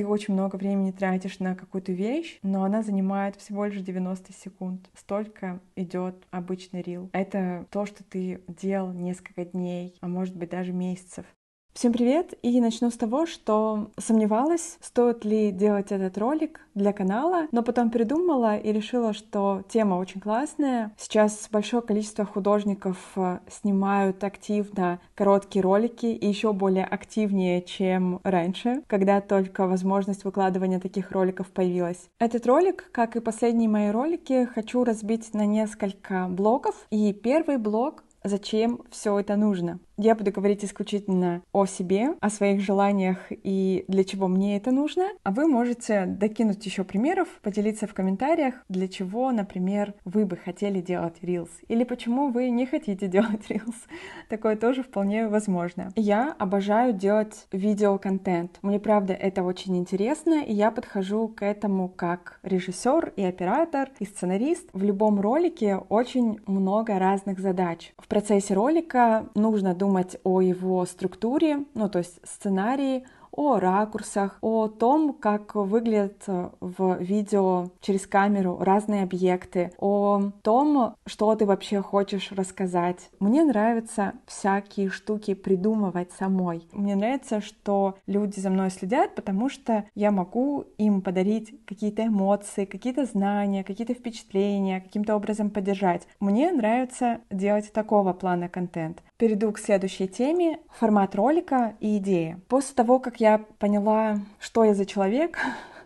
ты очень много времени тратишь на какую-то вещь, но она занимает всего лишь 90 секунд. Столько идет обычный рил. Это то, что ты делал несколько дней, а может быть даже месяцев. Всем привет! И начну с того, что сомневалась, стоит ли делать этот ролик для канала, но потом передумала и решила, что тема очень классная. Сейчас большое количество художников э, снимают активно короткие ролики и еще более активнее, чем раньше, когда только возможность выкладывания таких роликов появилась. Этот ролик, как и последние мои ролики, хочу разбить на несколько блоков. И первый блок зачем все это нужно. Я буду говорить исключительно о себе, о своих желаниях и для чего мне это нужно. А вы можете докинуть еще примеров, поделиться в комментариях, для чего, например, вы бы хотели делать Reels или почему вы не хотите делать Reels. Такое тоже вполне возможно. Я обожаю делать видеоконтент. Мне правда это очень интересно, и я подхожу к этому как режиссер и оператор, и сценарист. В любом ролике очень много разных задач. В процессе ролика нужно думать думать о его структуре, ну то есть сценарии, о ракурсах, о том, как выглядят э, в видео через камеру разные объекты, о том, что ты вообще хочешь рассказать. Мне нравится всякие штуки придумывать самой. Мне нравится, что люди за мной следят, потому что я могу им подарить какие-то эмоции, какие-то знания, какие-то впечатления, каким-то образом поддержать. Мне нравится делать такого плана контент перейду к следующей теме — формат ролика и идеи. После того, как я поняла, что я за человек,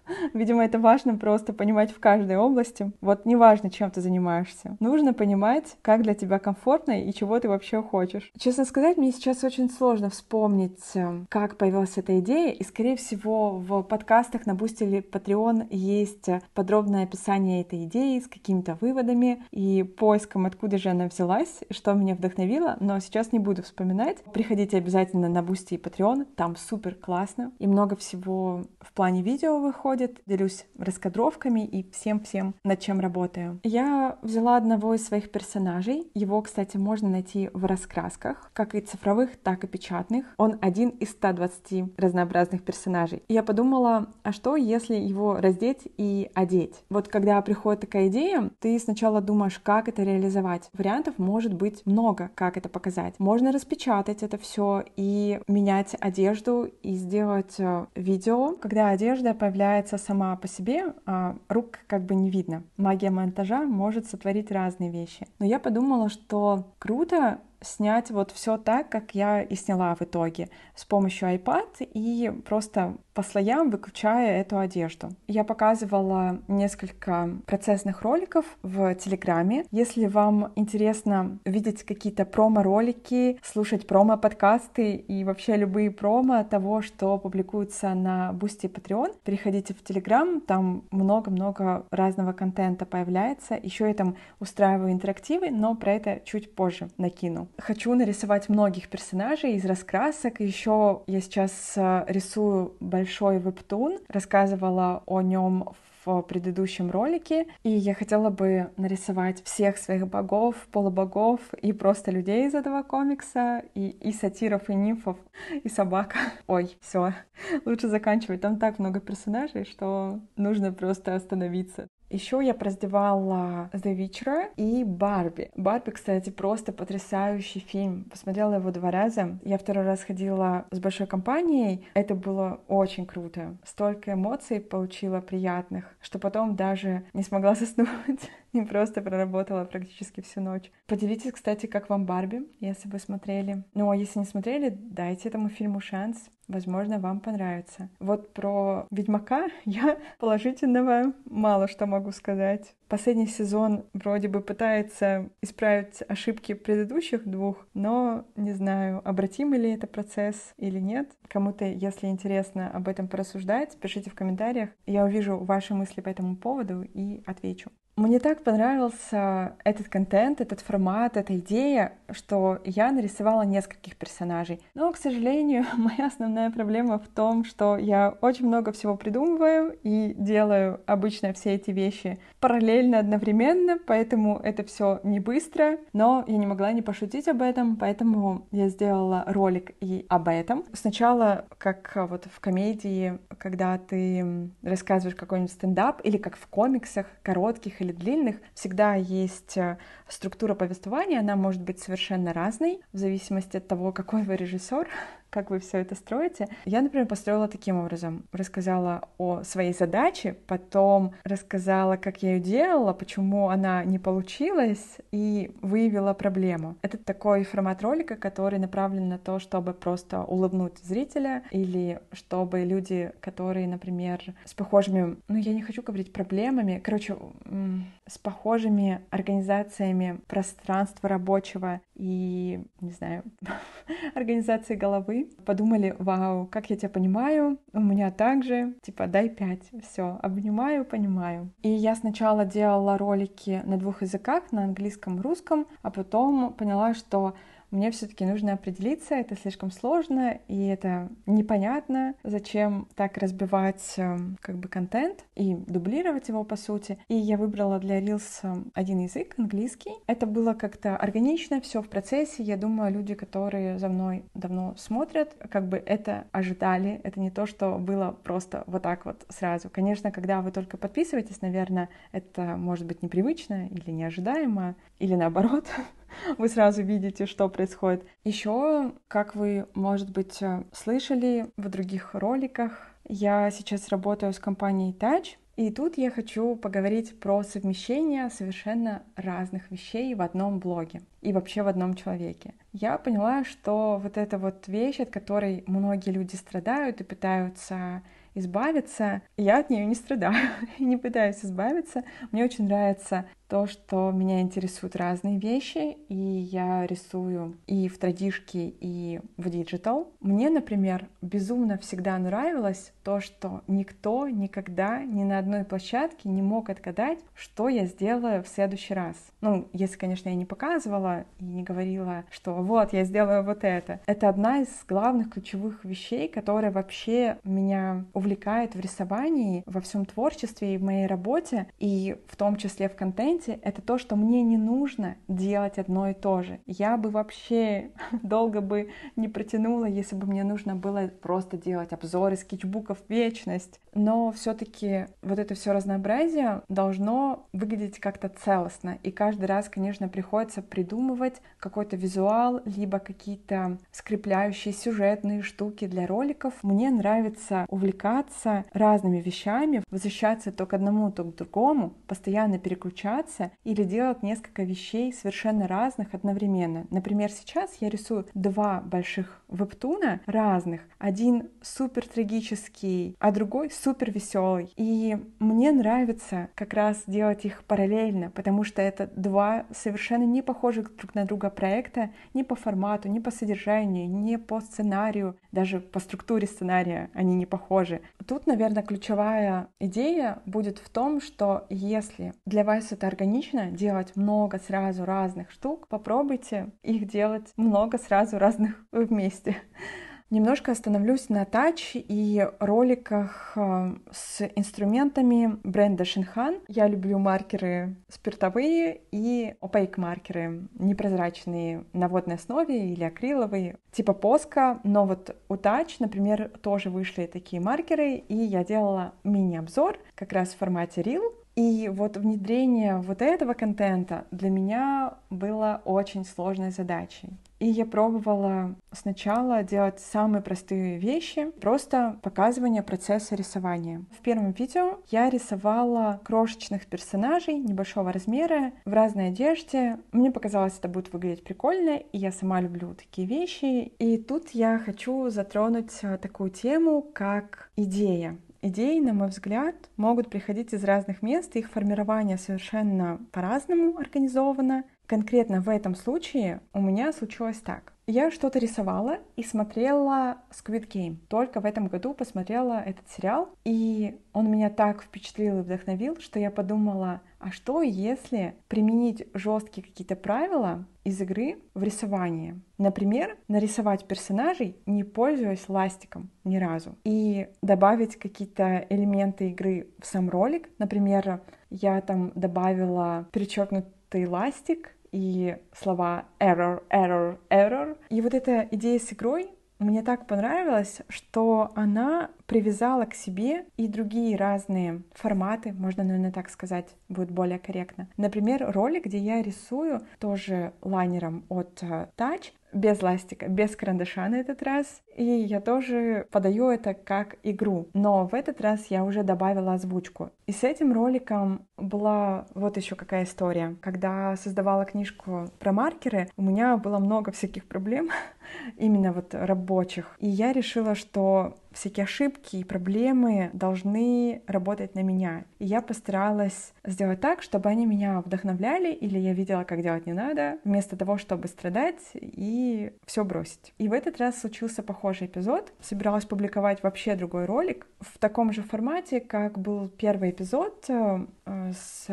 Видимо, это важно просто понимать в каждой области. Вот неважно, чем ты занимаешься. Нужно понимать, как для тебя комфортно и чего ты вообще хочешь. Честно сказать, мне сейчас очень сложно вспомнить, э, как появилась эта идея. И, скорее всего, в подкастах на Boost или Patreon есть э, подробное описание этой идеи с какими-то выводами и поиском, откуда же она взялась, что меня вдохновило. Но сейчас не буду вспоминать. Приходите обязательно на Boost и Patreon. Там супер классно. И много всего в плане видео выходит происходит, делюсь раскадровками и всем-всем, над чем работаю. Я взяла одного из своих персонажей. Его, кстати, можно найти в раскрасках, как и цифровых, так и печатных. Он один из 120 разнообразных персонажей. И я подумала, а что, если его раздеть и одеть? Вот когда приходит такая идея, ты сначала думаешь, как это реализовать. Вариантов может быть много, как это показать. Можно распечатать это все и менять одежду и сделать э, видео, когда одежда появляется появляется сама по себе, а рук как бы не видно. Магия монтажа может сотворить разные вещи. Но я подумала, что круто снять вот все так, как я и сняла в итоге с помощью iPad и просто по слоям выключая эту одежду. Я показывала несколько процессных роликов в Телеграме. Если вам интересно видеть какие-то промо-ролики, слушать промо-подкасты и вообще любые промо того, что публикуется на Бусти и Patreon, переходите в Телеграм, там много-много разного контента появляется. Еще я там устраиваю интерактивы, но про это чуть позже накину хочу нарисовать многих персонажей из раскрасок. Еще я сейчас э, рисую большой вебтун. Рассказывала о нем в предыдущем ролике. И я хотела бы нарисовать всех своих богов, полубогов и просто людей из этого комикса, и, и сатиров, и нимфов, и собак. Ой, все, лучше заканчивать. Там так много персонажей, что нужно просто остановиться. Еще я продевала The Witcher и Барби. Барби, кстати, просто потрясающий фильм. Посмотрела его два раза. Я второй раз ходила с большой компанией. Это было очень круто. Столько эмоций получила приятных, что потом даже не смогла заснуть и просто проработала практически всю ночь. Поделитесь, кстати, как вам Барби, если вы смотрели. Ну, а если не смотрели, дайте этому фильму шанс. Возможно, вам понравится. Вот про Ведьмака я положительного мало что могу сказать. Последний сезон вроде бы пытается исправить ошибки предыдущих двух, но не знаю, обратим ли это процесс или нет. Кому-то, если интересно об этом порассуждать, пишите в комментариях. Я увижу ваши мысли по этому поводу и отвечу. Мне так понравился этот контент, этот формат, эта идея, что я нарисовала нескольких персонажей. Но, к сожалению, моя основная проблема в том, что я очень много всего придумываю и делаю обычно все эти вещи параллельно параллельно, одновременно, поэтому это все не быстро, но я не могла не пошутить об этом, поэтому я сделала ролик и об этом. Сначала, как вот в комедии, когда ты рассказываешь какой-нибудь стендап, или как в комиксах, коротких или длинных, всегда есть э, структура повествования, она может быть совершенно разной, в зависимости от того, какой вы режиссер, как вы все это строите. Я, например, построила таким образом. Рассказала о своей задаче, потом рассказала, как я ее делала, почему она не получилась, и выявила проблему. Это такой формат ролика, который направлен на то, чтобы просто улыбнуть зрителя, или чтобы люди, которые, например, с похожими, ну, я не хочу говорить проблемами, короче, с похожими организациями пространства рабочего и, не знаю, организации головы, подумали, вау, как я тебя понимаю, у меня также, типа, дай пять, все, обнимаю, понимаю. И я сначала делала ролики на двух языках, на английском, русском, а потом поняла, что мне все-таки нужно определиться, это слишком сложно, и это непонятно, зачем так разбивать эм, как бы контент и дублировать его по сути. И я выбрала для Reels эм, один язык, английский. Это было как-то органично, все в процессе. Я думаю, люди, которые за мной давно смотрят, как бы это ожидали. Это не то, что было просто вот так вот сразу. Конечно, когда вы только подписываетесь, наверное, это может быть непривычно или неожидаемо, или наоборот. вы сразу видите, что происходит. Еще, как вы, может быть, э, слышали в других роликах, я сейчас работаю с компанией Touch, и тут я хочу поговорить про совмещение совершенно разных вещей в одном блоге и вообще в одном человеке. Я поняла, что вот эта вот вещь, от которой многие люди страдают и пытаются избавиться. Я от нее не страдаю, и не пытаюсь избавиться. Мне очень нравится то, что меня интересуют разные вещи, и я рисую и в традишке, и в диджитал. Мне, например, безумно всегда нравилось то, что никто никогда ни на одной площадке не мог отгадать, что я сделаю в следующий раз. Ну, если, конечно, я не показывала и не говорила, что вот, я сделаю вот это. Это одна из главных ключевых вещей, которая вообще меня увлекает в рисовании, во всем творчестве и в моей работе, и в том числе в контенте, моменте это то, что мне не нужно делать одно и то же. Я бы вообще долго бы не протянула, если бы мне нужно было просто делать обзоры скетчбуков вечность. Но все-таки вот это все разнообразие должно выглядеть как-то целостно. И каждый раз, конечно, приходится придумывать какой-то визуал, либо какие-то скрепляющие сюжетные штуки для роликов. Мне нравится увлекаться разными вещами, возвращаться то к одному, то к другому, постоянно переключаться развиваться или делать несколько вещей совершенно разных одновременно. Например, сейчас я рисую два больших вебтуна разных. Один супер трагический, а другой супер веселый. И мне нравится как раз делать их параллельно, потому что это два совершенно не похожих друг на друга проекта ни по формату, ни по содержанию, ни по сценарию, даже по структуре сценария они не похожи. Тут, наверное, ключевая идея будет в том, что если для вас это органично делать много сразу разных штук, попробуйте их делать много сразу разных вместе. Немножко остановлюсь на тач и роликах э, с инструментами бренда Шинхан. Я люблю маркеры спиртовые и opaque маркеры, непрозрачные на водной основе или акриловые, типа поска. Но вот у тач, например, тоже вышли такие маркеры, и я делала мини-обзор как раз в формате Reel, и вот внедрение вот этого контента для меня было очень сложной задачей. И я пробовала сначала делать самые простые вещи, просто показывание процесса рисования. В первом видео я рисовала крошечных персонажей небольшого размера в разной одежде. Мне показалось, это будет выглядеть прикольно, и я сама люблю такие вещи. И тут я хочу затронуть э, такую тему, как идея идей, на мой взгляд, могут приходить из разных мест, их формирование совершенно по-разному организовано. Конкретно в этом случае у меня случилось так. Я что-то рисовала и смотрела Squid Game. Только в этом году посмотрела этот сериал, и он меня так впечатлил и вдохновил, что я подумала, а что если применить жесткие какие-то правила из игры в рисовании? Например, нарисовать персонажей, не пользуясь ластиком ни разу, и добавить какие-то элементы игры в сам ролик. Например, я там добавила перечеркнутый ластик и слова error, error, error. И вот эта идея с игрой мне так понравилась, что она привязала к себе и другие разные форматы, можно, наверное, так сказать, будет более корректно. Например, ролик, где я рисую тоже лайнером от э, Touch без ластика, без карандаша на этот раз. И я тоже подаю это как игру. Но в этот раз я уже добавила озвучку. И с этим роликом была вот еще какая история. Когда создавала книжку про маркеры, у меня было много всяких проблем, именно вот рабочих. И я решила, что всякие ошибки и проблемы должны работать на меня. И я постаралась сделать так, чтобы они меня вдохновляли, или я видела, как делать не надо, вместо того, чтобы страдать и все бросить. И в этот раз случился похожий эпизод. Собиралась публиковать вообще другой ролик в таком же формате, как был первый эпизод э, с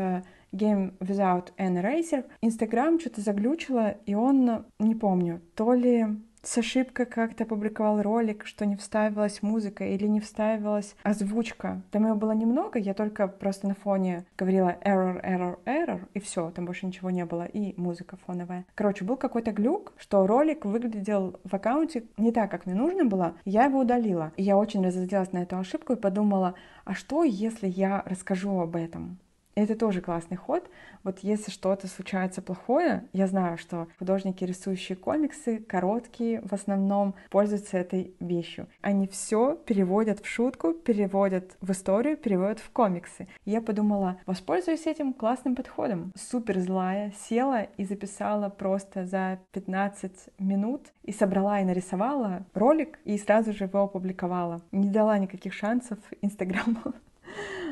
Game Without an Eraser. Инстаграм что-то заглючило, и он, не помню, то ли с ошибкой как-то опубликовал ролик, что не вставилась музыка или не вставилась озвучка. Там ее было немного, я только просто на фоне говорила error, error, error, и все, там больше ничего не было, и музыка фоновая. Короче, был какой-то глюк, что ролик выглядел в аккаунте не так, как мне нужно было, я его удалила. И я очень разозлилась на эту ошибку и подумала, а что, если я расскажу об этом? Это тоже классный ход. Вот если что-то случается плохое, я знаю, что художники, рисующие комиксы, короткие, в основном пользуются этой вещью. Они все переводят в шутку, переводят в историю, переводят в комиксы. я подумала, воспользуюсь этим классным подходом. Супер злая, села и записала просто за 15 минут и собрала и нарисовала ролик и сразу же его опубликовала. Не дала никаких шансов Инстаграму.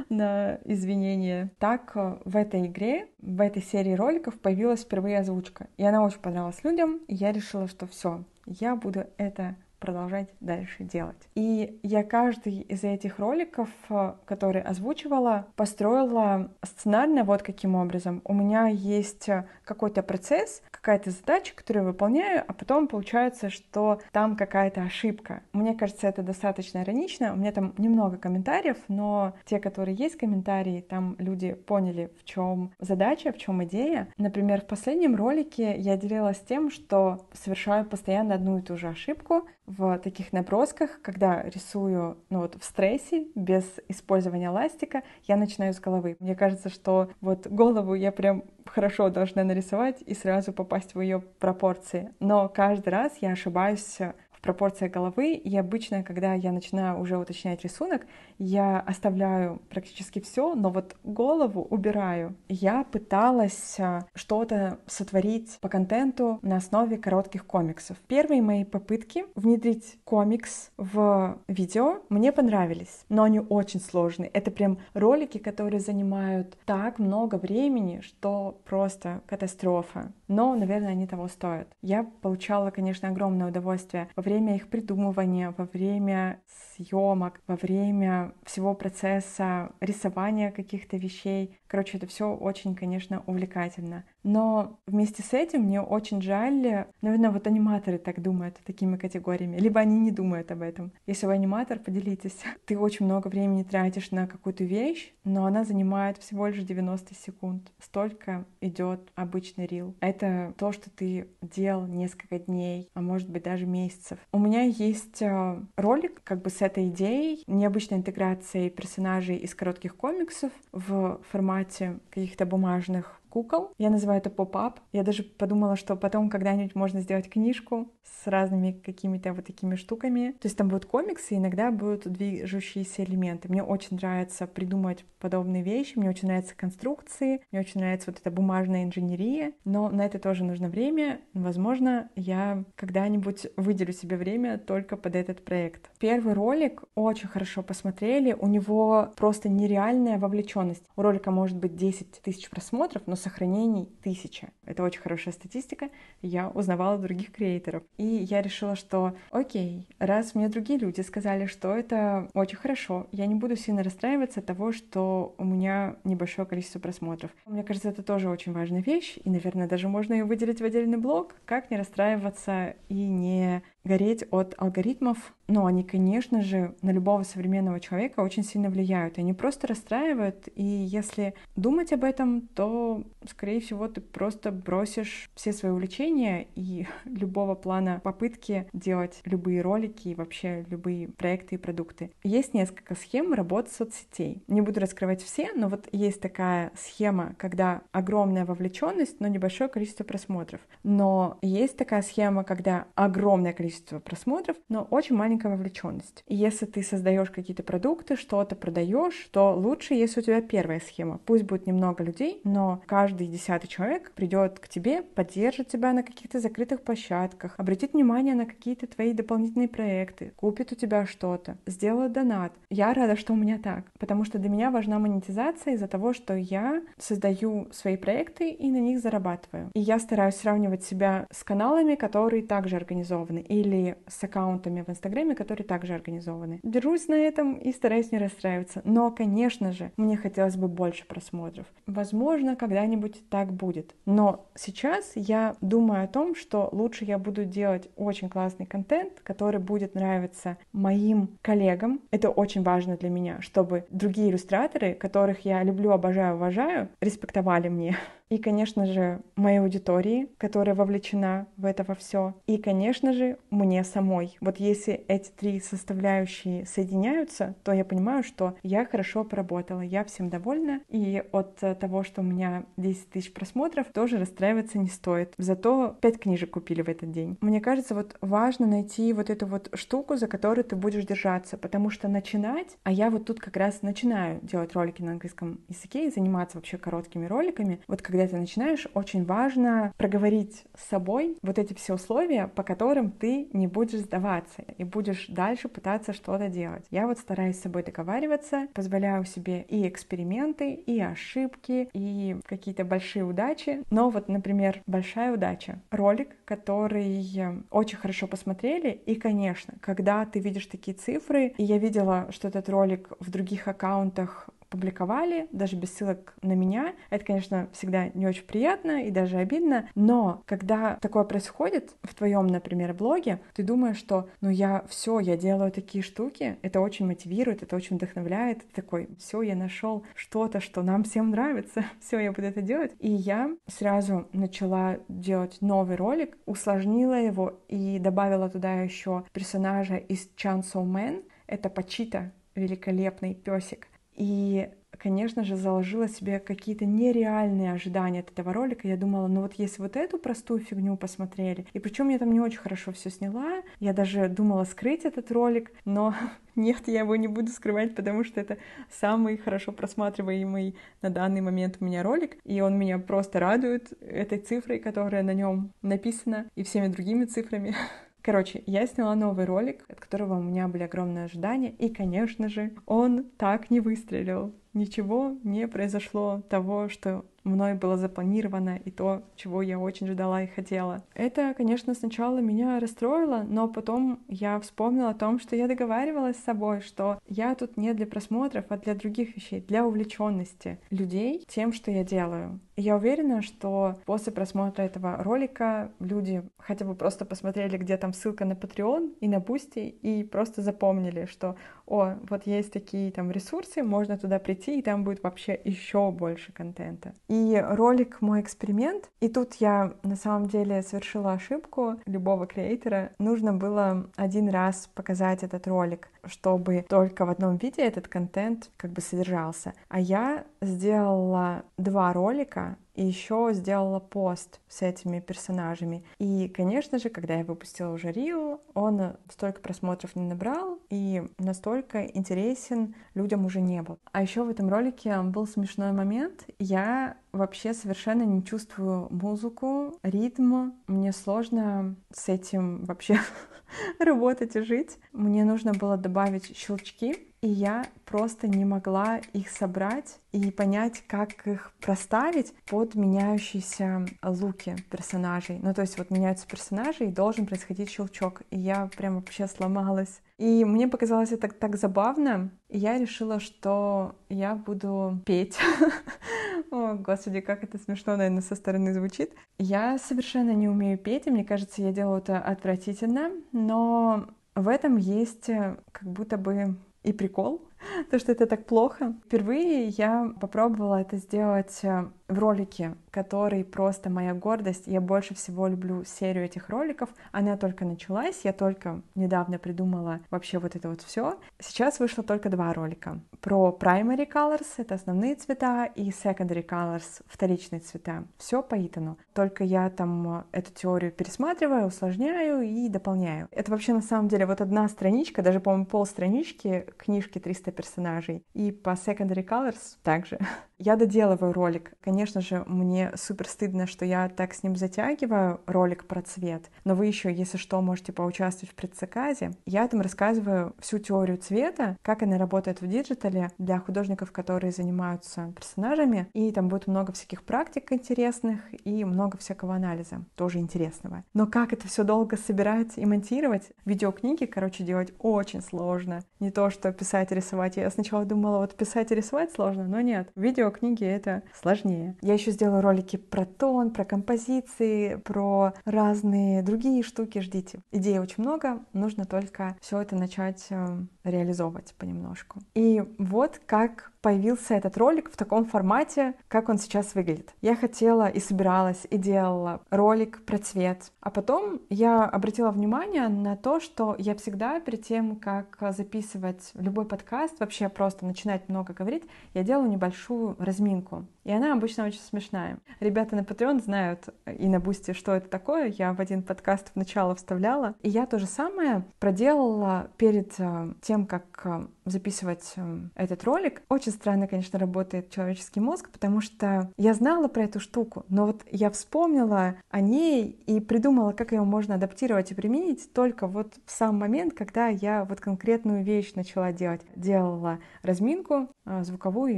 на извинения. Так, э, в этой игре, в этой серии роликов появилась впервые озвучка. И она очень понравилась людям, и я решила, что все, я буду это продолжать дальше делать. И я каждый из этих роликов, э, которые озвучивала, построила сценарно вот каким образом. У меня есть э, какой-то процесс, какая-то задача, которую я выполняю, а потом получается, что там какая-то ошибка. Мне кажется, это достаточно иронично. У меня там немного комментариев, но те, которые есть комментарии, там люди поняли, в чем задача, в чем идея. Например, в последнем ролике я делилась тем, что совершаю постоянно одну и ту же ошибку, в таких набросках, когда рисую ну, вот в стрессе, без использования ластика, я начинаю с головы. Мне кажется, что вот голову я прям хорошо должна нарисовать и сразу попасть в ее пропорции. Но каждый раз я ошибаюсь э, пропорция головы, и обычно, когда я начинаю уже уточнять рисунок, я оставляю практически все, но вот голову убираю. Я пыталась а, что-то сотворить по контенту на основе коротких комиксов. Первые мои попытки внедрить комикс в видео мне понравились, но они очень сложные. Это прям ролики, которые занимают так много времени, что просто катастрофа. Но, наверное, они того стоят. Я получала, конечно, огромное удовольствие во время их придумывания, во время съемок, во время всего процесса рисования каких-то вещей. Короче, это все очень, конечно, увлекательно. Но вместе с этим мне очень жаль, наверное, вот аниматоры так думают такими категориями, либо они не думают об этом. Если вы аниматор, поделитесь. Ты очень много времени тратишь на какую-то вещь, но она занимает всего лишь 90 секунд. Столько идет обычный рил. Это то, что ты делал несколько дней, а может быть даже месяцев. У меня есть э, ролик как бы с этой идеей, необычной интеграцией персонажей из коротких комиксов в формате каких-то бумажных кукол. Я называю это поп-ап. Я даже подумала, что потом когда-нибудь можно сделать книжку с разными какими-то вот такими штуками. То есть там будут комиксы, иногда будут движущиеся элементы. Мне очень нравится придумать подобные вещи, мне очень нравятся конструкции, мне очень нравится вот эта бумажная инженерия, но на это тоже нужно время. Возможно, я когда-нибудь выделю себе время только под этот проект. Первый ролик очень хорошо посмотрели, у него просто нереальная вовлеченность. У ролика может быть 10 тысяч просмотров, но сохранений тысяча. Это очень хорошая статистика. Я узнавала других креаторов. И я решила, что окей, раз мне другие люди сказали, что это очень хорошо, я не буду сильно расстраиваться от того, что у меня небольшое количество просмотров. Мне кажется, это тоже очень важная вещь, и, наверное, даже можно ее выделить в отдельный блог, как не расстраиваться и не гореть от алгоритмов, но они, конечно же, на любого современного человека очень сильно влияют. Они просто расстраивают, и если думать об этом, то, скорее всего, ты просто бросишь все свои увлечения и любого плана попытки делать любые ролики и вообще любые проекты и продукты. Есть несколько схем работы соцсетей. Не буду раскрывать все, но вот есть такая схема, когда огромная вовлеченность, но небольшое количество просмотров. Но есть такая схема, когда огромное количество количество просмотров, но очень маленькая вовлеченность. И если ты создаешь какие-то продукты, что-то продаешь, то лучше, если у тебя первая схема. Пусть будет немного людей, но каждый десятый человек придет к тебе, поддержит тебя на каких-то закрытых площадках, обратит внимание на какие-то твои дополнительные проекты, купит у тебя что-то, сделает донат. Я рада, что у меня так, потому что для меня важна монетизация из-за того, что я создаю свои проекты и на них зарабатываю. И я стараюсь сравнивать себя с каналами, которые также организованы. И или с аккаунтами в Инстаграме, которые также организованы. Держусь на этом и стараюсь не расстраиваться. Но, конечно же, мне хотелось бы больше просмотров. Возможно, когда-нибудь так будет. Но сейчас я думаю о том, что лучше я буду делать очень классный контент, который будет нравиться моим коллегам. Это очень важно для меня, чтобы другие иллюстраторы, которых я люблю, обожаю, уважаю, респектовали мне и, конечно же, моей аудитории, которая вовлечена в это во все, и, конечно же, мне самой. Вот если эти три составляющие соединяются, то я понимаю, что я хорошо поработала, я всем довольна, и от э, того, что у меня 10 тысяч просмотров, тоже расстраиваться не стоит. Зато 5 книжек купили в этот день. Мне кажется, вот важно найти вот эту вот штуку, за которую ты будешь держаться, потому что начинать, а я вот тут как раз начинаю делать ролики на английском языке и заниматься вообще короткими роликами, вот когда когда ты начинаешь, очень важно проговорить с собой вот эти все условия, по которым ты не будешь сдаваться и будешь дальше пытаться что-то делать. Я вот стараюсь с собой договариваться, позволяю себе и эксперименты, и ошибки, и какие-то большие удачи. Но вот, например, большая удача. Ролик, который очень хорошо посмотрели. И, конечно, когда ты видишь такие цифры, и я видела, что этот ролик в других аккаунтах публиковали, даже без ссылок на меня. Это, конечно, всегда не очень приятно и даже обидно, но когда такое происходит в твоем, например, блоге, ты думаешь, что ну я все, я делаю такие штуки, это очень мотивирует, это очень вдохновляет, ты такой, все, я нашел что-то, что нам всем нравится, все, я буду это делать. И я сразу начала делать новый ролик, усложнила его и добавила туда еще персонажа из Chainsaw Man, это Пачита, великолепный песик. И, конечно же, заложила себе какие-то нереальные ожидания от этого ролика. Я думала, ну вот если вот эту простую фигню посмотрели, и причем я там не очень хорошо все сняла, я даже думала скрыть этот ролик, но нет, я его не буду скрывать, потому что это самый хорошо просматриваемый на данный момент у меня ролик, и он меня просто радует этой цифрой, которая на нем написана, и всеми другими цифрами. Короче, я сняла новый ролик, от которого у меня были огромные ожидания, и, конечно же, он так не выстрелил. Ничего не произошло того, что мной было запланировано и то, чего я очень ждала и хотела. Это, конечно, сначала меня расстроило, но потом я вспомнила о том, что я договаривалась с собой, что я тут не для просмотров, а для других вещей, для увлеченности людей тем, что я делаю. И я уверена, что после просмотра этого ролика люди хотя бы просто посмотрели, где там ссылка на Patreon и на Бусти, и просто запомнили, что о, вот есть такие там ресурсы, можно туда прийти, и там будет вообще еще больше контента. И и ролик мой эксперимент. И тут я на самом деле совершила ошибку любого креатора. Нужно было один раз показать этот ролик, чтобы только в одном виде этот контент как бы содержался. А я сделала два ролика, и еще сделала пост с этими персонажами. И, конечно же, когда я выпустила уже Рил, он столько просмотров не набрал, и настолько интересен людям уже не был. А еще в этом ролике был смешной момент. Я вообще совершенно не чувствую музыку, ритм. Мне сложно с этим вообще работать и жить. Мне нужно было добавить щелчки, и я просто не могла их собрать и понять, как их проставить под меняющиеся луки персонажей. Ну, то есть вот меняются персонажи, и должен происходить щелчок. И я прям вообще сломалась. И мне показалось это так забавно, и я решила, что я буду петь. О, господи, как это смешно, наверное, со стороны звучит. Я совершенно не умею петь, и мне кажется, я делаю это отвратительно, но в этом есть э, как будто бы и прикол, то, что это так плохо. Впервые я попробовала это сделать э, в ролике, который просто моя гордость. Я больше всего люблю серию этих роликов. Она только началась, я только недавно придумала вообще вот это вот все. Сейчас вышло только два ролика. Про primary colors, это основные цвета, и secondary colors, вторичные цвета. Все по Итану. Только я там э, эту теорию пересматриваю, усложняю и дополняю. Это вообще на самом деле вот одна страничка, даже, по-моему, полстранички книжки 300 персонажей. И по secondary colors также. Я доделываю ролик. Конечно же, мне супер стыдно, что я так с ним затягиваю ролик про цвет, но вы еще, если что, можете поучаствовать в предзаказе. Я там рассказываю всю теорию цвета, как она работает в диджитале для художников, которые занимаются персонажами, и там будет много всяких практик интересных и много всякого анализа, тоже интересного. Но как это все долго собирать и монтировать? Видеокниги, короче, делать очень сложно. Не то, что писать и рисовать. Я сначала думала, вот писать и рисовать сложно, но нет. Видео аудиокниги это сложнее. Я еще сделала ролики про тон, про композиции, про разные другие штуки. Ждите. Идей очень много, нужно только все это начать э, реализовывать понемножку. И вот как появился этот ролик в таком формате, как он сейчас выглядит. Я хотела и собиралась, и делала ролик про цвет. А потом я обратила внимание на то, что я всегда перед тем, как записывать любой подкаст, вообще просто начинать много говорить, я делаю небольшую разминку. И она обычно очень смешная. Ребята на Patreon знают и на Бусти, что это такое. Я в один подкаст в начало вставляла. И я то же самое проделала перед э, тем, как э, записывать эм, этот ролик. Очень странно, конечно, работает человеческий мозг, потому что я знала про эту штуку, но вот я вспомнила о ней и придумала, как ее можно адаптировать и применить только вот в сам момент, когда я вот конкретную вещь начала делать. Делала разминку, а, звуковую,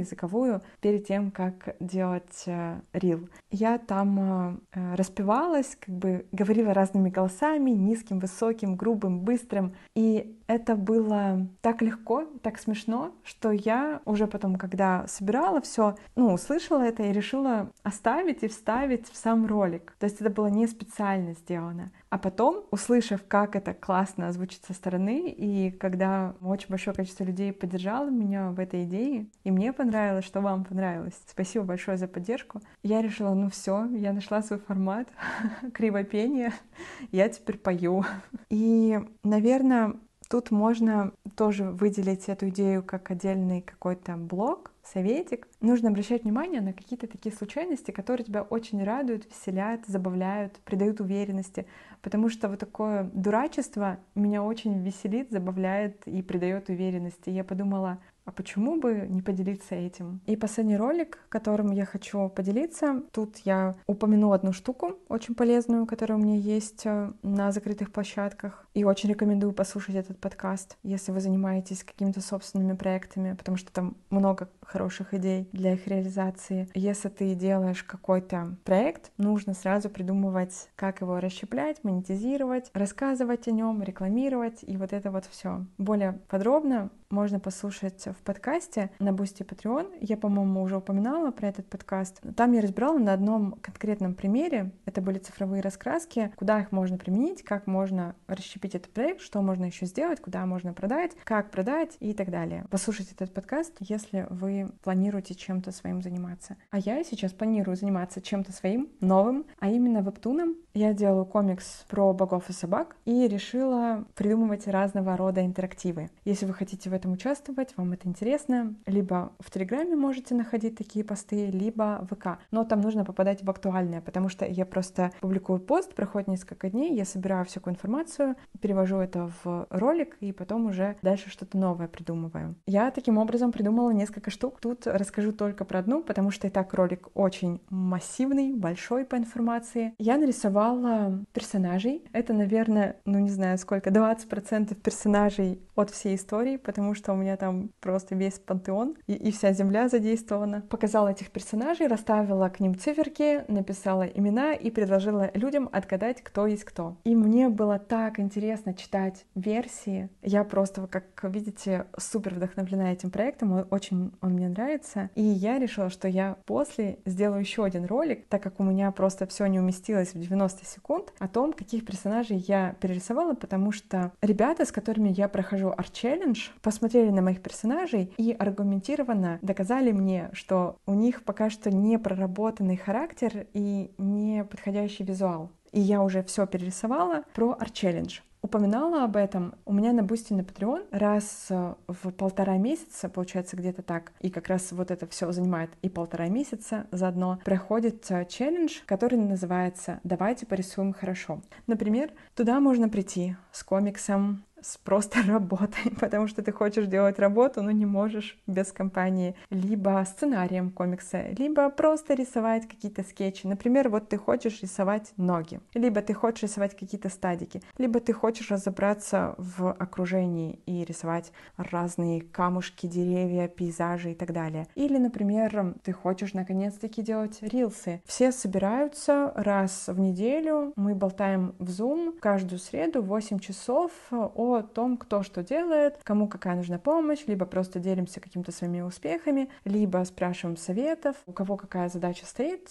языковую, перед тем, как делать э, рил. Я там э, распевалась, как бы говорила разными голосами, низким, высоким, грубым, быстрым. И это было так легко, так смешно, что я уже потом, когда собирала все, ну, услышала это и решила оставить и вставить в сам ролик. То есть это было не специально сделано. А потом, услышав, как это классно звучит со стороны, и когда очень большое количество людей поддержало меня в этой идее, и мне понравилось, что вам понравилось, спасибо большое за поддержку, я решила, ну все, я нашла свой формат кривопения, я теперь пою. И, наверное, тут можно тоже выделить эту идею как отдельный какой-то блок, советик. Нужно обращать внимание на какие-то такие случайности, которые тебя очень радуют, веселят, забавляют, придают уверенности. Потому что вот такое дурачество меня очень веселит, забавляет и придает уверенности. Я подумала а почему бы не поделиться этим? И последний ролик, которым я хочу поделиться, тут я упомяну одну штуку очень полезную, которая у меня есть э, на закрытых площадках. И очень рекомендую послушать этот подкаст, если вы занимаетесь какими-то собственными проектами, потому что там много хороших идей для их реализации. Если ты делаешь какой-то проект, нужно сразу придумывать, как его расщеплять, монетизировать, рассказывать о нем, рекламировать и вот это вот все. Более подробно можно послушать в подкасте на Бусти Patreon. Я, по-моему, уже упоминала про этот подкаст. Там я разбирала на одном конкретном примере. Это были цифровые раскраски, куда их можно применить, как можно расщепить этот проект, что можно еще сделать, куда можно продать, как продать и так далее. Послушайте этот подкаст, если вы планируете чем-то своим заниматься. А я сейчас планирую заниматься чем-то своим новым, а именно вебтуном. Я делала комикс про богов и собак и решила придумывать разного рода интерактивы. Если вы хотите в этом участвовать, вам это интересно, либо в Телеграме можете находить такие посты, либо в ВК. Но там нужно попадать в актуальное, потому что я просто публикую пост, проходит несколько дней, я собираю всякую информацию, перевожу это в ролик и потом уже дальше что-то новое придумываю. Я таким образом придумала несколько штук. Тут расскажу только про одну, потому что и так ролик очень массивный, большой по информации. Я нарисовала нарисовала персонажей. Это, наверное, ну не знаю сколько, 20% персонажей от всей истории, потому что у меня там просто весь пантеон и, и вся земля задействована. Показала этих персонажей, расставила к ним циферки, написала имена и предложила людям отгадать, кто есть кто. И мне было так интересно читать версии. Я просто, как видите, супер вдохновлена этим проектом, он, очень он мне нравится. И я решила, что я после сделаю еще один ролик, так как у меня просто все не уместилось в 90 90 секунд о том, каких персонажей я перерисовала, потому что ребята, с которыми я прохожу арт-челлендж, посмотрели на моих персонажей и аргументированно доказали мне, что у них пока что не проработанный характер и не подходящий визуал. И я уже все перерисовала про арт-челлендж упоминала об этом. У меня на бусте на Patreon раз э, в полтора месяца, получается где-то так, и как раз вот это все занимает и полтора месяца заодно, проходит э, челлендж, который называется «Давайте порисуем хорошо». Например, туда можно прийти с комиксом, с просто работой, потому что ты хочешь делать работу, но не можешь без компании, либо сценарием комикса, либо просто рисовать какие-то скетчи. Например, вот ты хочешь рисовать ноги, либо ты хочешь рисовать какие-то стадики, либо ты хочешь разобраться в окружении и рисовать разные камушки, деревья, пейзажи и так далее. Или, например, ты хочешь наконец-таки делать рилсы. Все собираются раз в неделю, мы болтаем в Zoom каждую среду 8 часов о о том, кто что делает, кому какая нужна помощь, либо просто делимся какими-то своими успехами, либо спрашиваем советов, у кого какая задача стоит,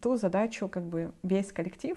ту задачу как бы весь коллектив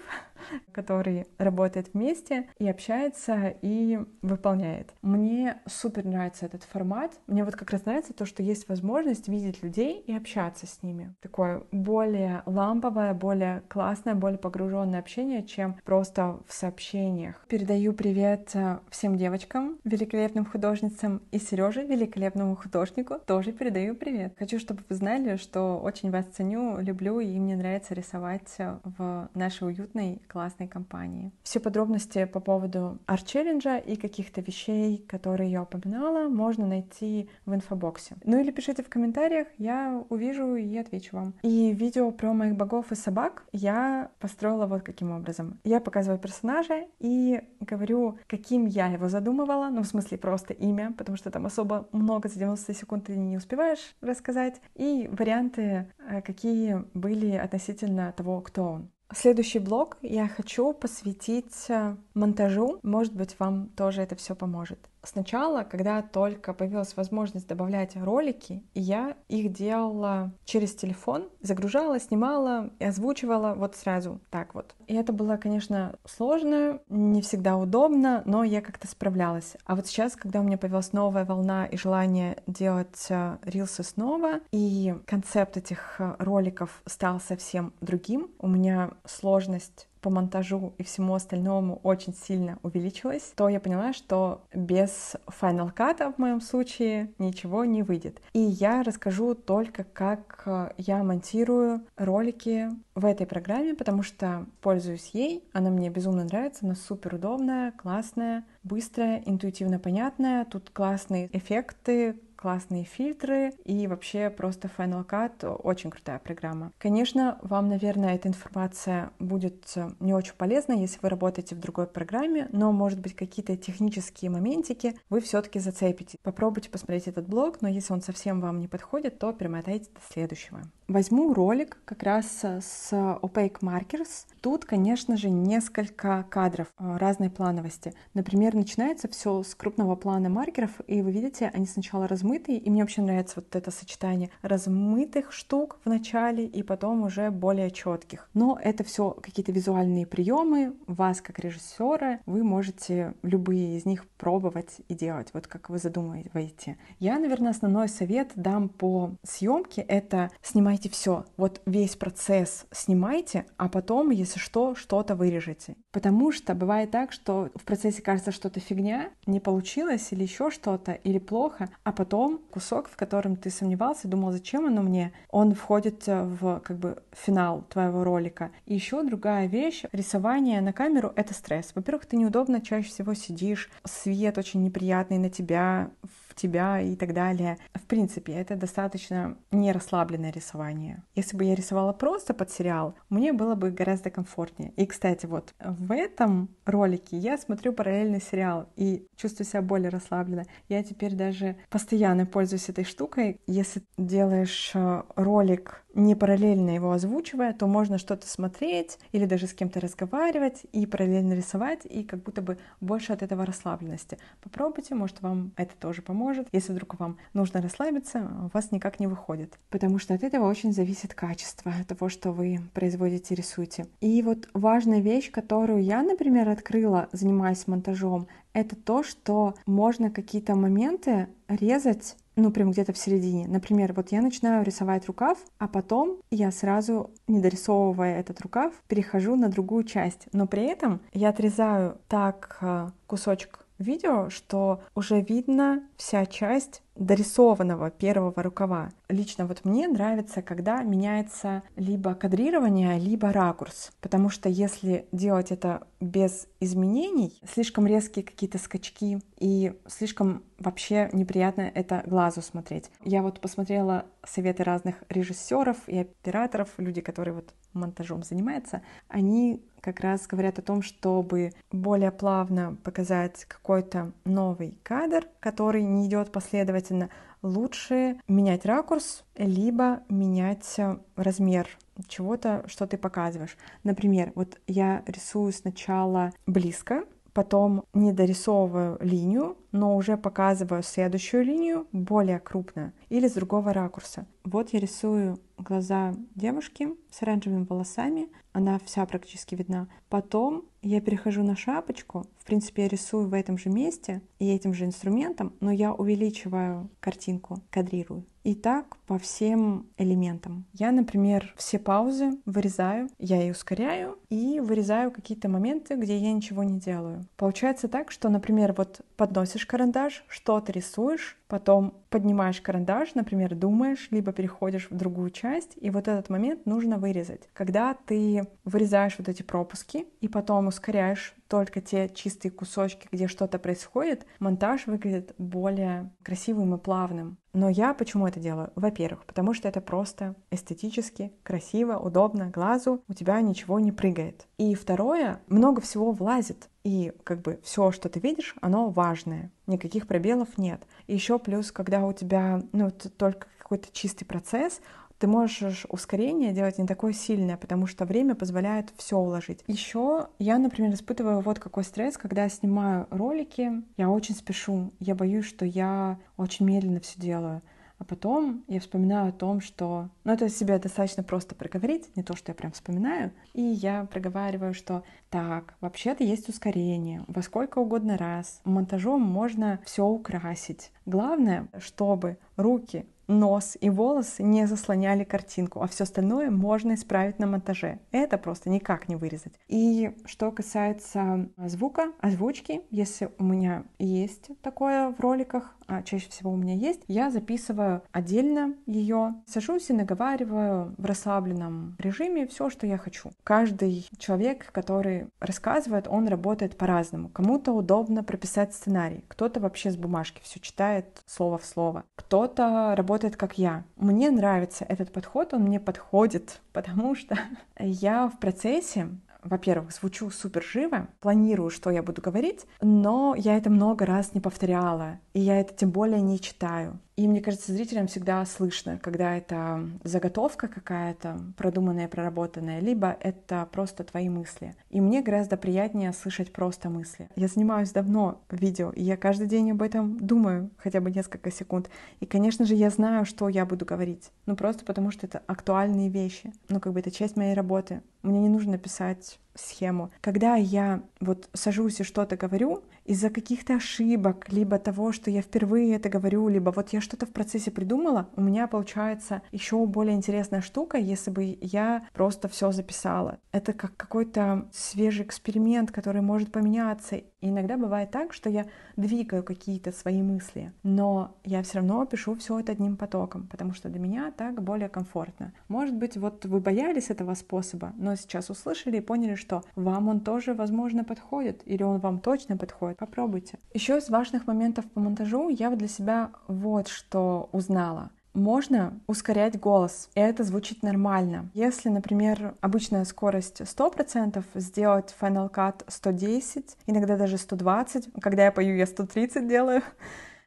который работает вместе и общается, и выполняет. Мне супер нравится этот формат. Мне вот как раз нравится то, что есть возможность видеть людей и общаться с ними. Такое более ламповое, более классное, более погруженное общение, чем просто в сообщениях. Передаю привет э, всем девочкам, великолепным художницам и Сереже, великолепному художнику, тоже передаю привет. Хочу, чтобы вы знали, что очень вас ценю, люблю и мне нравится рисовать э, в нашей уютной, классной компании. Все подробности по поводу арт-челленджа и каких-то вещей, которые я упоминала, можно найти в инфобоксе. Ну или пишите в комментариях, я увижу и отвечу вам. И видео про моих богов и собак я построила вот каким образом. Я показываю персонажа и говорю, каким я его задумывала, ну в смысле просто имя, потому что там особо много за 90 секунд ты не успеваешь рассказать, и варианты, э, какие были относительно того, кто он. Следующий блок я хочу посвятить э, монтажу. Может быть, вам тоже это все поможет. Сначала, когда только появилась возможность добавлять ролики, я их делала через телефон, загружала, снимала и озвучивала вот сразу, так вот. И это было, конечно, сложно, не всегда удобно, но я как-то справлялась. А вот сейчас, когда у меня появилась новая волна и желание делать э, рилсы снова, и концепт этих э, роликов стал совсем другим, у меня сложность по монтажу и всему остальному очень сильно увеличилось, то я поняла, что без Final Cut в моем случае ничего не выйдет. И я расскажу только, как э, я монтирую ролики в этой программе, потому что пользуюсь ей, она мне безумно нравится, она супер удобная, классная, быстрая, интуитивно понятная, тут классные эффекты, классные фильтры и вообще просто Final Cut очень крутая программа. Конечно, вам, наверное, эта информация будет э, не очень полезна, если вы работаете в другой программе, но, может быть, какие-то технические моментики вы все-таки зацепите. Попробуйте посмотреть этот блог, но если он совсем вам не подходит, то перемотайте до следующего. Возьму ролик как раз э, с Opaque Markers. Тут, конечно же, несколько кадров э, разной плановости. Например, начинается все с крупного плана маркеров, и вы видите, они сначала размытые, и мне вообще нравится вот это сочетание размытых штук в начале и потом уже более четких. Но это все какие-то визуальные приемы, вас как режиссера, вы можете любые из них пробовать и делать, вот как вы задумываете. Я, наверное, основной совет дам по съемке — это снимать снимайте все. Вот весь процесс снимайте, а потом, если что, что-то вырежете. Потому что бывает так, что в процессе кажется что-то фигня, не получилось или еще что-то, или плохо, а потом кусок, в котором ты сомневался, думал, зачем оно мне, он входит э, в как бы финал твоего ролика. И еще другая вещь, рисование на камеру — это стресс. Во-первых, ты неудобно чаще всего сидишь, свет очень неприятный на тебя, тебя и так далее. В принципе, это достаточно не расслабленное рисование. Если бы я рисовала просто под сериал, мне было бы гораздо комфортнее. И, кстати, вот в этом ролике я смотрю параллельный сериал и чувствую себя более расслабленно. Я теперь даже постоянно пользуюсь этой штукой. Если делаешь э, ролик не параллельно его озвучивая, то можно что-то смотреть или даже с кем-то разговаривать и параллельно рисовать, и как будто бы больше от этого расслабленности. Попробуйте, может, вам это тоже поможет. Если вдруг вам нужно расслабиться, у вас никак не выходит. Потому что от этого очень зависит качество того, что вы производите, и рисуете. И вот важная вещь, которую я, например, открыла, занимаясь монтажом, это то, что можно какие-то моменты резать ну, прям где-то в середине. Например, вот я начинаю рисовать рукав, а потом я сразу, не дорисовывая этот рукав, перехожу на другую часть. Но при этом я отрезаю так э, кусочек видео, что уже видно вся часть дорисованного первого рукава. Лично вот мне нравится, когда меняется либо кадрирование, либо ракурс, потому что если делать это без изменений, слишком резкие какие-то скачки и слишком вообще неприятно это глазу смотреть. Я вот посмотрела советы разных режиссеров и операторов, люди, которые вот монтажом занимается, они как раз говорят о том, чтобы более плавно показать какой-то новый кадр, который не идет последовательно, лучше менять ракурс, либо менять э, размер чего-то, что ты показываешь. Например, вот я рисую сначала близко, потом не дорисовываю линию, но уже показываю следующую линию более крупно или с другого ракурса. Вот я рисую глаза девушки с оранжевыми волосами, она вся практически видна. Потом я перехожу на шапочку, в принципе, я рисую в этом же месте и этим же инструментом, но я увеличиваю картинку, кадрирую. И так по всем элементам. Я, например, все паузы вырезаю, я и ускоряю, и вырезаю какие-то моменты, где я ничего не делаю. Получается так, что, например, вот подносишь берешь карандаш, что-то рисуешь, потом поднимаешь карандаш, например, думаешь, либо переходишь в другую часть, и вот этот момент нужно вырезать. Когда ты вырезаешь вот эти пропуски и потом ускоряешь только те чистые кусочки, где что-то происходит, монтаж выглядит более красивым и плавным. Но я почему это делаю? Во-первых, потому что это просто эстетически, красиво, удобно глазу, у тебя ничего не прыгает. И второе, много всего влазит, и как бы все, что ты видишь, оно важное никаких пробелов нет. И еще плюс, когда у тебя ну, только какой-то чистый процесс, ты можешь ускорение делать не такое сильное, потому что время позволяет все уложить. Еще я, например, испытываю вот какой стресс, когда я снимаю ролики, я очень спешу, я боюсь, что я очень медленно все делаю. А потом я вспоминаю о том, что... Ну, это себя достаточно просто проговорить, не то, что я прям вспоминаю. И я проговариваю, что так, вообще-то есть ускорение, во сколько угодно раз. Монтажом можно все украсить. Главное, чтобы руки, нос и волосы не заслоняли картинку, а все остальное можно исправить на монтаже. Это просто никак не вырезать. И что касается звука, озвучки, если у меня есть такое в роликах, а, чаще всего у меня есть, я записываю отдельно ее, сажусь и наговариваю в расслабленном режиме все, что я хочу. Каждый человек, который рассказывает, он работает по-разному. Кому-то удобно прописать сценарий, кто-то вообще с бумажки все читает слово в слово, кто-то работает как я. Мне нравится этот подход, он мне подходит, потому что я в процессе во-первых, звучу супер живо, планирую, что я буду говорить, но я это много раз не повторяла, и я это тем более не читаю. И мне кажется, зрителям всегда слышно, когда это заготовка какая-то, продуманная, проработанная, либо это просто твои мысли. И мне гораздо приятнее слышать просто мысли. Я занимаюсь давно видео, и я каждый день об этом думаю хотя бы несколько секунд. И, конечно же, я знаю, что я буду говорить. Ну, просто потому что это актуальные вещи. Ну, как бы это часть моей работы. Мне не нужно писать схему. Когда я вот сажусь и что-то говорю, из-за каких-то ошибок, либо того, что я впервые это говорю, либо вот я что-то в процессе придумала, у меня получается еще более интересная штука, если бы я просто все записала. Это как какой-то свежий эксперимент, который может поменяться, и иногда бывает так, что я двигаю какие-то свои мысли, но я все равно пишу все это одним потоком, потому что для меня так более комфортно. Может быть, вот вы боялись этого способа, но сейчас услышали и поняли, что вам он тоже, возможно, подходит, или он вам точно подходит. Попробуйте. Еще из важных моментов по монтажу я вот для себя вот что узнала можно ускорять голос, и это звучит нормально. Если, например, обычная скорость 100%, сделать Final Cut 110, иногда даже 120, когда я пою, я 130 делаю,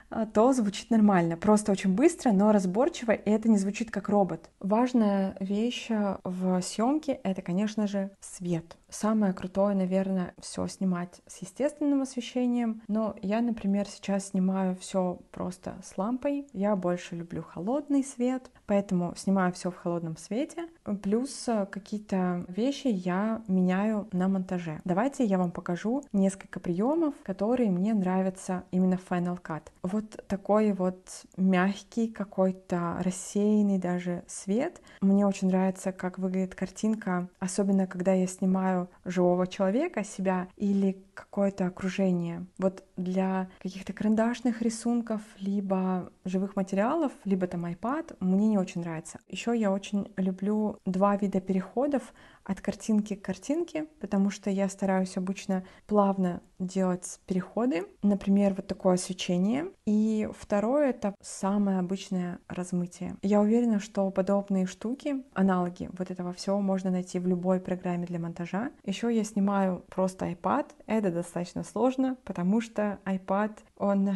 а, то звучит нормально. Просто очень быстро, но разборчиво, и это не звучит как робот. Важная вещь в съемке — это, конечно же, свет. Самое крутое, наверное, все снимать с естественным освещением. Но я, например, сейчас снимаю все просто с лампой. Я больше люблю холодный свет, поэтому снимаю все в холодном свете. Плюс э, какие-то вещи я меняю на монтаже. Давайте я вам покажу несколько приемов, которые мне нравятся именно в Final Cut. Вот такой вот мягкий какой-то рассеянный даже свет. Мне очень нравится, как выглядит картинка, особенно когда я снимаю живого человека, себя или какое-то окружение. Вот для каких-то карандашных рисунков, либо живых материалов, либо там iPad, мне не очень нравится. Еще я очень люблю два вида переходов от картинки к картинке, потому что я стараюсь обычно плавно делать переходы. Например, вот такое освещение. И второе — это самое обычное размытие. Я уверена, что подобные штуки, аналоги вот этого всего можно найти в любой программе для монтажа. Еще я снимаю просто iPad. Это достаточно сложно, потому что iPad, он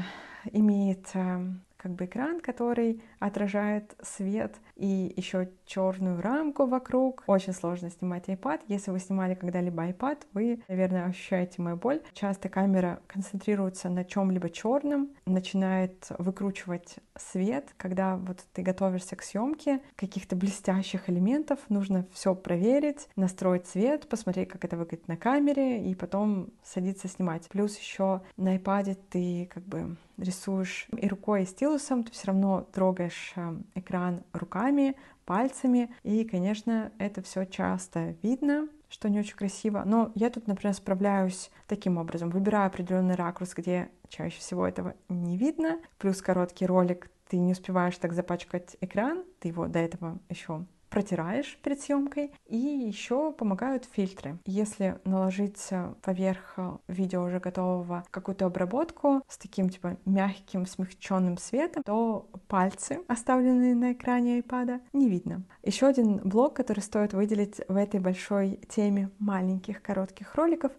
имеет э, как бы экран, который отражает свет и еще черную рамку вокруг. Очень сложно снимать iPad. Если вы снимали когда-либо iPad, вы, наверное, ощущаете мою боль. Часто камера концентрируется на чем-либо черном, начинает выкручивать свет. Когда вот ты готовишься к съемке каких-то блестящих элементов, нужно все проверить, настроить свет, посмотреть, как это выглядит на камере, и потом садиться снимать. Плюс еще на iPad ты как бы рисуешь и рукой, и стилусом, ты все равно трогаешь э, экран руками, пальцами. И, конечно, это все часто видно, что не очень красиво. Но я тут, например, справляюсь таким образом. Выбираю определенный ракурс, где чаще всего этого не видно. Плюс короткий ролик ты не успеваешь так запачкать экран, ты его до этого еще протираешь перед съемкой. И еще помогают фильтры. Если наложить поверх видео уже готового какую-то обработку с таким типа мягким смягченным светом, то пальцы, оставленные на экране iPad, не видно. Еще один блок, который стоит выделить в этой большой теме маленьких коротких роликов,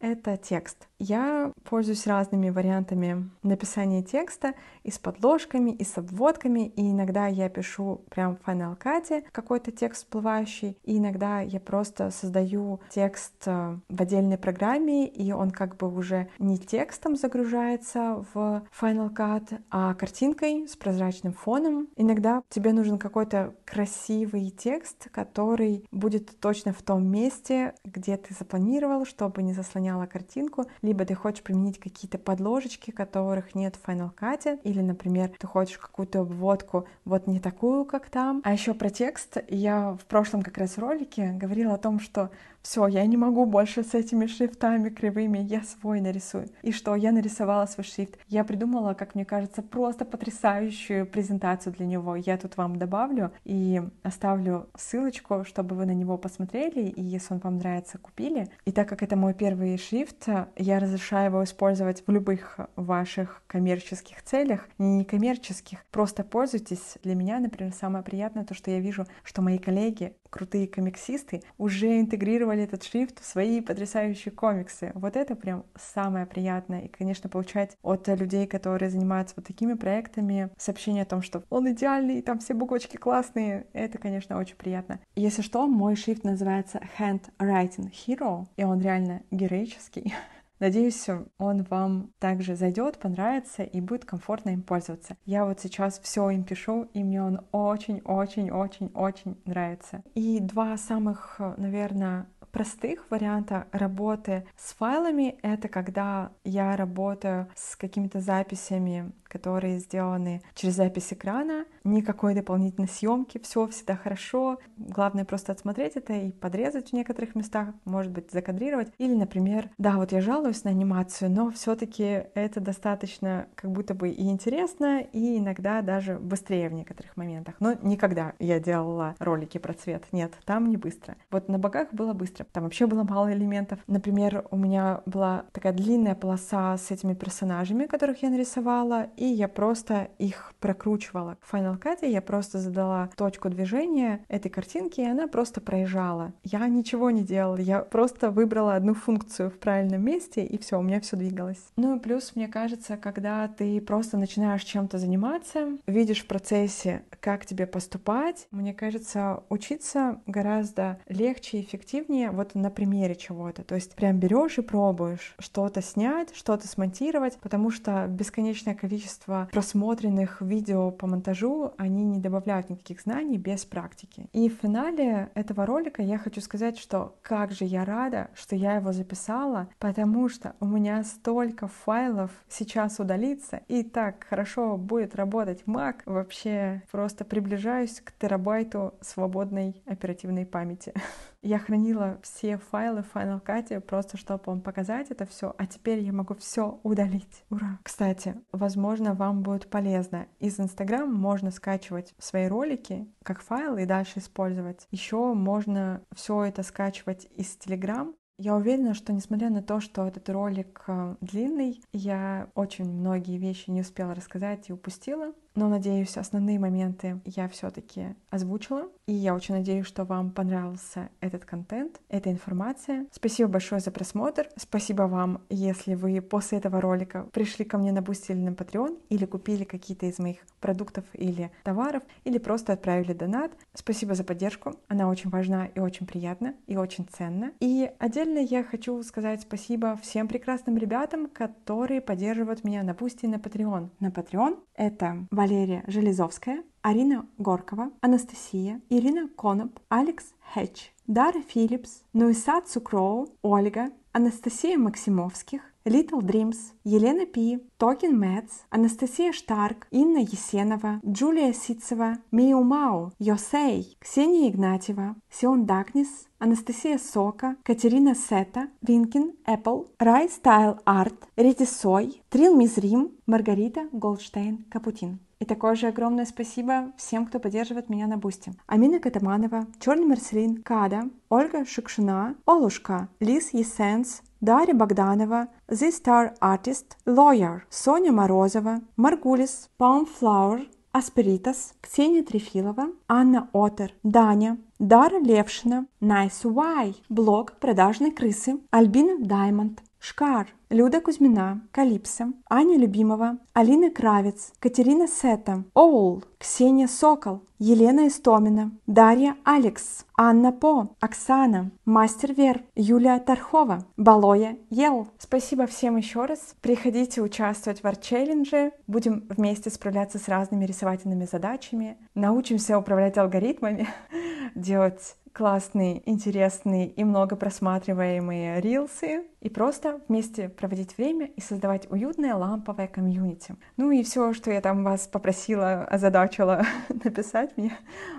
это текст. Я пользуюсь разными вариантами написания текста и с подложками, и с обводками, и иногда я пишу прям в Final Cut какой-то текст всплывающий, и иногда я просто создаю текст э, в отдельной программе, и он как бы уже не текстом загружается в Final Cut, а картинкой с прозрачным фоном. Иногда тебе нужен какой-то красивый текст, который будет точно в том месте, где ты запланировал, чтобы не заслоняла картинку, либо ты хочешь применить какие-то подложечки, которых нет в Final Cut, или, например, ты хочешь какую-то обводку вот не такую, как там. А еще про текст. Я в прошлом как раз ролике говорила о том, что все, я не могу больше с этими шрифтами кривыми, я свой нарисую. И что, я нарисовала свой шрифт. Я придумала, как мне кажется, просто потрясающую презентацию для него. Я тут вам добавлю и оставлю ссылочку, чтобы вы на него посмотрели, и если он вам нравится, купили. И так как это мой первый шрифт, я разрешаю его использовать в любых ваших коммерческих целях, не некоммерческих. Просто пользуйтесь. Для меня, например, самое приятное то, что я вижу, что мои коллеги крутые комиксисты уже интегрировали этот шрифт в свои потрясающие комиксы. Вот это прям самое приятное. И, конечно, получать от людей, которые занимаются вот такими проектами, сообщение о том, что он идеальный, там все буквочки классные. Это, конечно, очень приятно. Если что, мой шрифт называется Handwriting Hero, и он реально героический. Надеюсь, он вам также зайдет, понравится и будет комфортно им пользоваться. Я вот сейчас все им пишу, и мне он очень-очень-очень-очень нравится. И два самых, наверное, простых варианта работы с файлами — это когда я работаю с какими-то записями которые сделаны через запись экрана, никакой дополнительной съемки, все всегда хорошо. Главное просто отсмотреть это и подрезать в некоторых местах, может быть, закадрировать. Или, например, да, вот я жалуюсь на анимацию, но все-таки это достаточно как будто бы и интересно, и иногда даже быстрее в некоторых моментах. Но никогда я делала ролики про цвет. Нет, там не быстро. Вот на богах было быстро. Там вообще было мало элементов. Например, у меня была такая длинная полоса с этими персонажами, которых я нарисовала, и я просто их прокручивала. В Final Cut я просто задала точку движения этой картинки, и она просто проезжала. Я ничего не делала, я просто выбрала одну функцию в правильном месте, и все, у меня все двигалось. Ну и плюс, мне кажется, когда ты просто начинаешь чем-то заниматься, видишь в процессе, как тебе поступать, мне кажется, учиться гораздо легче и эффективнее вот на примере чего-то. То есть прям берешь и пробуешь что-то снять, что-то смонтировать, потому что бесконечное количество количество просмотренных видео по монтажу, они не добавляют никаких знаний без практики. И в финале этого ролика я хочу сказать, что как же я рада, что я его записала, потому что у меня столько файлов сейчас удалится, и так хорошо будет работать Mac. Вообще просто приближаюсь к терабайту свободной оперативной памяти. Я хранила все файлы в Final Cut, просто чтобы вам показать это все, а теперь я могу все удалить. Ура! Кстати, возможно, возможно, вам будет полезно. Из Instagram можно скачивать свои ролики как файл и дальше использовать. Еще можно все это скачивать из Телеграм. Я уверена, что несмотря на то, что этот ролик э, длинный, я очень многие вещи не успела рассказать и упустила. Но, надеюсь, основные моменты я все-таки озвучила. И я очень надеюсь, что вам понравился этот контент, эта информация. Спасибо большое за просмотр. Спасибо вам, если вы после этого ролика пришли ко мне на Boosty или на Patreon, или купили какие-то из моих продуктов или товаров, или просто отправили донат. Спасибо за поддержку. Она очень важна и очень приятна, и очень ценна. И отдельно я хочу сказать спасибо всем прекрасным ребятам, которые поддерживают меня на Boosty и на Patreon. На Patreon это Валерия Железовская, Арина Горкова, Анастасия, Ирина Коноп, Алекс Хэтч, Дара Филлипс, Нуиса Цукроу, Ольга, Анастасия Максимовских, Little Dreams, Елена Пи, Токен Мэтс, Анастасия Штарк, Инна Есенова, Джулия Ситцева, Миу Мау, Йосей, Ксения Игнатьева, Сион Дакнис, Анастасия Сока, Катерина Сета, Винкин, Эппл, Рай Стайл Арт, Сой, Трил Мизрим, Маргарита Голдштейн Капутин. И такое же огромное спасибо всем, кто поддерживает меня на Бусти. Амина Катаманова, Черный Марселин, Када, Ольга Шукшина, Олушка, Лиз Есенс, Дарья Богданова, The Star Artist, Lawyer, Соня Морозова, Маргулис, Palm Flower, Аспиритас, Ксения Трефилова, Анна Отер, Даня, Дара Левшина, Nice Why, блог продажной крысы, Альбина Даймонд, Шкар, Люда Кузьмина, Калипса, Аня Любимова, Алина Кравец, Катерина Сета, Оул, Ксения Сокол, Елена Истомина, Дарья Алекс, Анна По, Оксана, Мастер Вер, Юлия Тархова, Балоя Ел. Спасибо всем еще раз. Приходите участвовать в арт-челлендже. Будем вместе справляться с разными рисовательными задачами. Научимся управлять алгоритмами, делать классные, интересные и много просматриваемые рилсы. И просто вместе проводить время и создавать уютное ламповое комьюнити. Ну и все, что я там вас попросила, озадачила написать мне,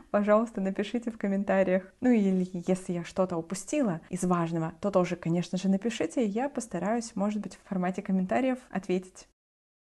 пожалуйста, напишите в комментариях. Ну или если я что-то упустила из важного, то тоже, конечно же, напишите, и я постараюсь, может быть, в формате комментариев ответить.